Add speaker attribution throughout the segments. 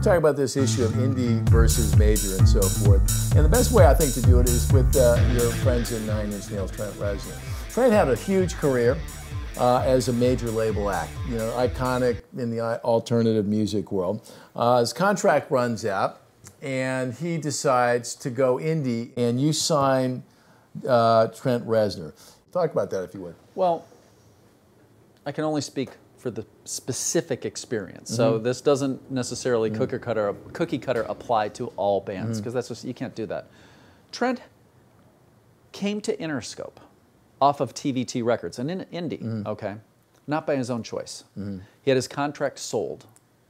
Speaker 1: to talk about this issue of indie versus major and so forth. And the best way I think to do it is with uh, your friends in Nine Inch Nails, Trent Reznor. Trent had a huge career uh, as a major label act, you know, iconic in the uh, alternative music world. Uh, his contract runs out, and he decides to go indie, and you sign uh, Trent Reznor. Talk about that if you would. Well,
Speaker 2: I can only speak for the specific experience. Mm -hmm. So mm-hmm. this doesn't necessarily mm -hmm. cookie cutter cookie cutter apply to all bands because mm-hmm. that's just you can't do that. Trent came to Interscope off of TVT Records and in indie, mm-hmm. okay, not by his own choice. He had his contract sold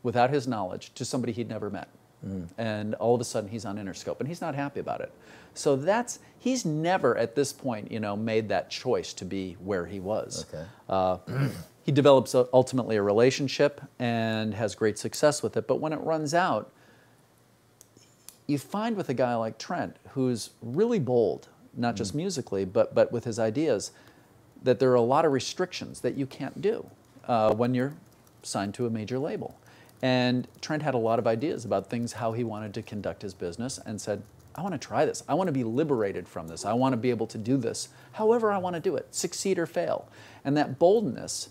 Speaker 2: without his knowledge to somebody he'd never met. Mm. And all of a sudden he's on Interscope and he's not happy about it. So that's, he's never at this point, you know, made that choice to be where he was. Okay. Uh, he develops a, ultimately a relationship and has great success with it. But when it runs out, you find with a guy like Trent, who's really bold, not just mm. musically, but, but with his ideas, that there are a lot of restrictions that you can't do uh, when you're signed to a major label. And Trent had a lot of ideas about things, how he wanted to conduct his business, and said, I want to try this. I want to be liberated from this. I want to be able to do this however I want to do it, succeed or fail. And that boldness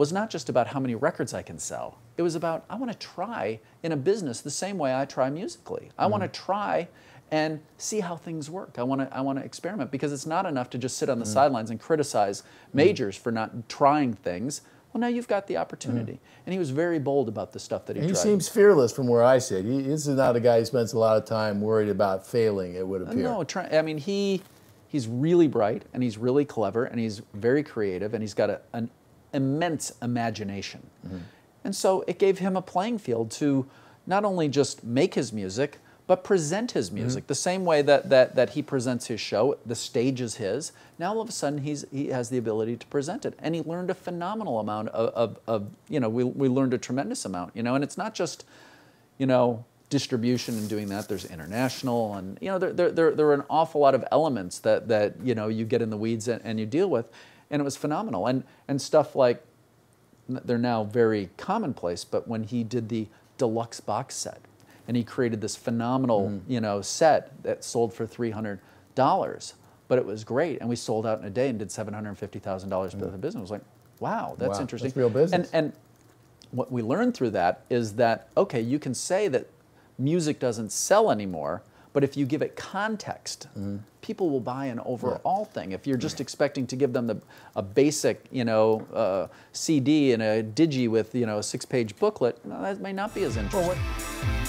Speaker 2: was not just about how many records I can sell. It was about I want to try in a business the same way I try musically. I mm want to try and see how things work. I want to I want to experiment because it's not enough to just sit on the mm sidelines and criticize mm. majors mm for not trying things. Well, now you've got the opportunity. Mm. And he was very bold about the stuff that he. And he seems
Speaker 1: fearless from where I sit. He, this is not a guy who spends a lot of time worried about failing. It would appear. No,
Speaker 2: try, I mean he he's really bright and he's really clever and he's very creative and he's got a, an immense imagination. Mm-hmm. And so it gave him a playing field to not only just make his music, but present his mm-hmm. music mm-hmm. the same way that, that, that he presents his show, the stage is his. Now all of a sudden he's, he has the ability to present it. And he learned a phenomenal amount of, of, of you know, we, we learned a tremendous amount, you know, and it's not just, you know, distribution and doing that. There's international, and you know there, there, there, there are an awful lot of elements that that you know you get in the weeds and, and you deal with and it was phenomenal. And and stuff like they're now very commonplace, but when he did the deluxe box set, and he created this phenomenal mm. you know set that sold for three hundred dollars, but it was great, and we sold out in a day and did seven hundred fifty thousand dollars worth of business. I was like, wow, that's wow, interesting. That's real business. And and what we learned through that is that okay, you can say that music doesn't sell anymore but if you give it context, mm people will buy an overall yeah. thing. If you're just expecting to give them the, a basic, you know, uh, CD and a digi with, you know, a six-page booklet, that may not be as interesting.
Speaker 1: Well,